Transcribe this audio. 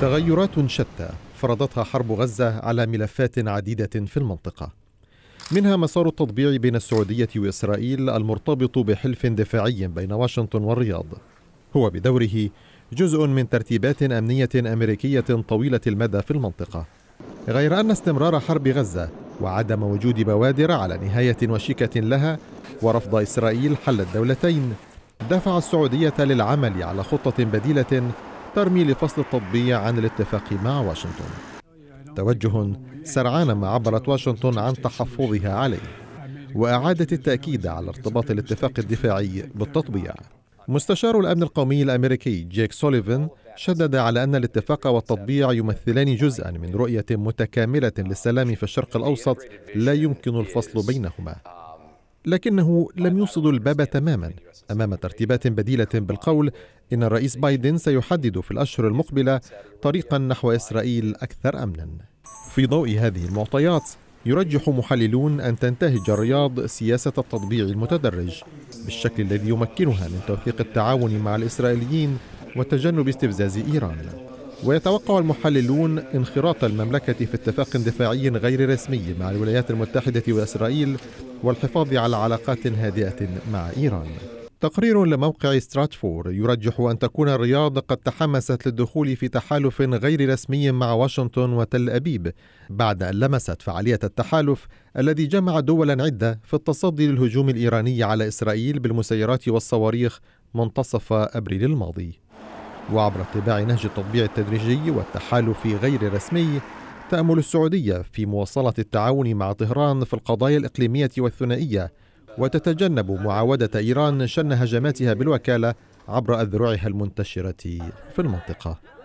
تغيرات شتى فرضتها حرب غزة على ملفات عديدة في المنطقة منها مسار التطبيع بين السعودية وإسرائيل المرتبط بحلف دفاعي بين واشنطن والرياض هو بدوره جزء من ترتيبات أمنية أمريكية طويلة المدى في المنطقة غير أن استمرار حرب غزة وعدم وجود بوادر على نهاية وشيكة لها ورفض إسرائيل حل الدولتين دفع السعودية للعمل على خطة بديلة ترمي لفصل التطبيع عن الاتفاق مع واشنطن توجه سرعان ما عبرت واشنطن عن تحفظها عليه وإعادة التأكيد على ارتباط الاتفاق الدفاعي بالتطبيع مستشار الأمن القومي الأمريكي جيك سوليفن شدد على أن الاتفاق والتطبيع يمثلان جزءا من رؤية متكاملة للسلام في الشرق الأوسط لا يمكن الفصل بينهما لكنه لم يصد الباب تماما امام ترتيبات بديله بالقول ان الرئيس بايدن سيحدد في الاشهر المقبله طريقا نحو اسرائيل اكثر امنا في ضوء هذه المعطيات يرجح محللون ان تنتهج الرياض سياسه التطبيع المتدرج بالشكل الذي يمكنها من توثيق التعاون مع الاسرائيليين وتجنب استفزاز ايران ويتوقع المحللون انخراط المملكة في اتفاق دفاعي غير رسمي مع الولايات المتحدة وإسرائيل والحفاظ على علاقات هادئة مع إيران تقرير لموقع ستراتفور يرجح أن تكون الرياض قد تحمست للدخول في تحالف غير رسمي مع واشنطن وتل أبيب بعد أن لمست فعالية التحالف الذي جمع دولا عدة في التصدي للهجوم الإيراني على إسرائيل بالمسيرات والصواريخ منتصف أبريل الماضي وعبر اتباع نهج التطبيع التدريجي والتحالف غير الرسمي تأمل السعودية في مواصلة التعاون مع طهران في القضايا الإقليمية والثنائية وتتجنب معاودة إيران شن هجماتها بالوكالة عبر أذرعها المنتشرة في المنطقة